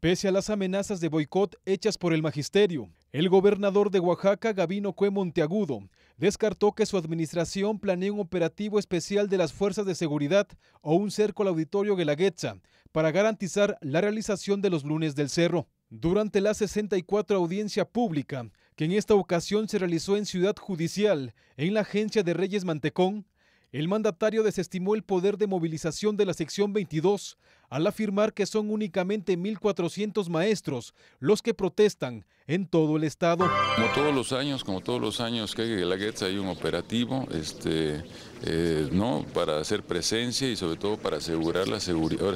pese a las amenazas de boicot hechas por el magisterio. El gobernador de Oaxaca, Gabino Cue Monteagudo, descartó que su administración planee un operativo especial de las fuerzas de seguridad o un cerco al auditorio Guelaguetza para garantizar la realización de los lunes del cerro. Durante la 64 audiencia pública, que en esta ocasión se realizó en Ciudad Judicial, en la agencia de Reyes Mantecón, el mandatario desestimó el poder de movilización de la sección 22 al afirmar que son únicamente 1.400 maestros los que protestan en todo el estado. Como todos los años, como todos los años que hay en la Guetza hay un operativo este, eh, ¿no? para hacer presencia y sobre todo para, asegurar la seguridad,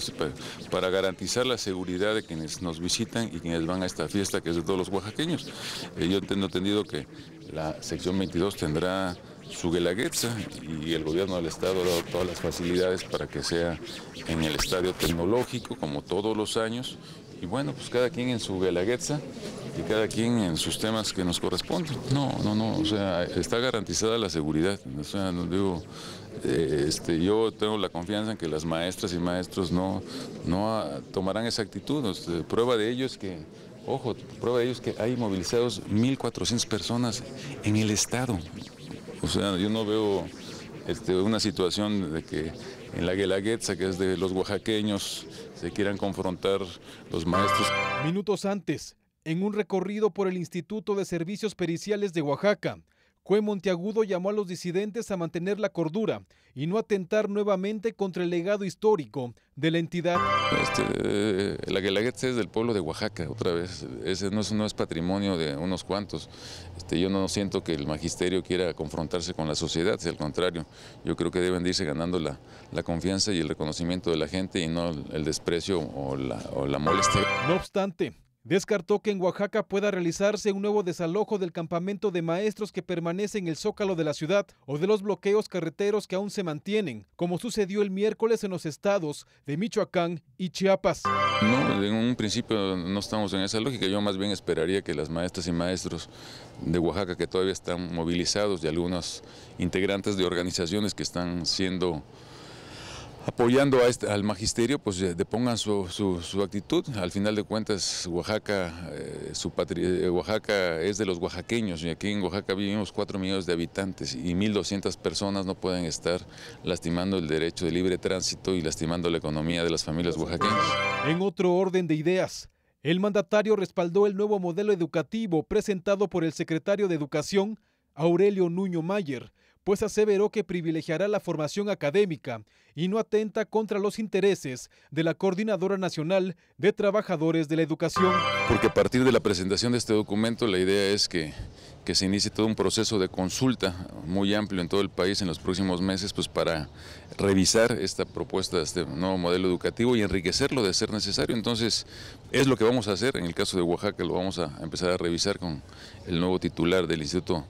para, garantizar la seguridad de quienes nos visitan y quienes van a esta fiesta que es de todos los oaxaqueños. Eh, yo tengo entendido que la sección 22 tendrá su Guelaguetza y el gobierno del estado ha dado todas las facilidades para que sea en el estadio tecnológico como todos los años y bueno, pues cada quien en su Guelaguetza y cada quien en sus temas que nos corresponden. No, no, no, o sea, está garantizada la seguridad, o sea, no digo... Eh, este, yo tengo la confianza en que las maestras y maestros no, no tomarán esa actitud. prueba de ello es que Ojo, prueba de ello es que hay movilizados 1.400 personas en el Estado. O sea, yo no veo este, una situación de que en la Guelaguetza, que es de los oaxaqueños, se quieran confrontar los maestros. Minutos antes, en un recorrido por el Instituto de Servicios Periciales de Oaxaca, Cue Monteagudo llamó a los disidentes a mantener la cordura y no atentar nuevamente contra el legado histórico de la entidad. Este, la Guelaguetza es del pueblo de Oaxaca, otra vez. Ese no es, patrimonio de unos cuantos. Este, yo no siento que el magisterio quiera confrontarse con la sociedad, si al contrario, yo creo que deben irse ganando la, confianza y el reconocimiento de la gente y no el, desprecio o la molestia. No obstante, descartó que en Oaxaca pueda realizarse un nuevo desalojo del campamento de maestros que permanece en el zócalo de la ciudad o de los bloqueos carreteros que aún se mantienen, como sucedió el miércoles en los estados de Michoacán y Chiapas. No, en un principio no estamos en esa lógica. Yo más bien esperaría que las maestras y maestros de Oaxaca, que todavía están movilizados, y algunos integrantes de organizaciones que están siendo apoyando este, al magisterio, pues depongan su, su, actitud. Al final de cuentas, Oaxaca, eh, su patria, eh, Oaxaca es de los oaxaqueños y aquí en Oaxaca vivimos 4 millones de habitantes y 1.200 personas no pueden estar lastimando el derecho de libre tránsito y lastimando la economía de las familias oaxaqueñas. En otro orden de ideas, el mandatario respaldó el nuevo modelo educativo presentado por el secretario de Educación, Aurelio Nuño Mayer, pues aseveró que privilegiará la formación académica y no atenta contra los intereses de la Coordinadora Nacional de Trabajadores de la Educación. Porque a partir de la presentación de este documento la idea es que, se inicie todo un proceso de consulta muy amplio en todo el país en los próximos meses pues para revisar esta propuesta, este nuevo modelo educativo y enriquecerlo de ser necesario. Entonces es lo que vamos a hacer, en el caso de Oaxaca lo vamos a empezar a revisar con el nuevo titular del Instituto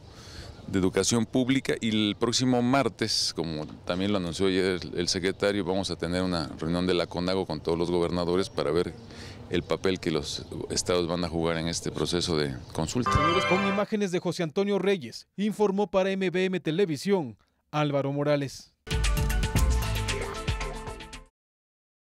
de Educación Pública y el próximo martes, como también lo anunció ayer el secretario, vamos a tener una reunión de la CONAGO con todos los gobernadores para ver el papel que los estados van a jugar en este proceso de consulta. Con imágenes de José Antonio Reyes, informó para MBM Televisión Álvaro Morales.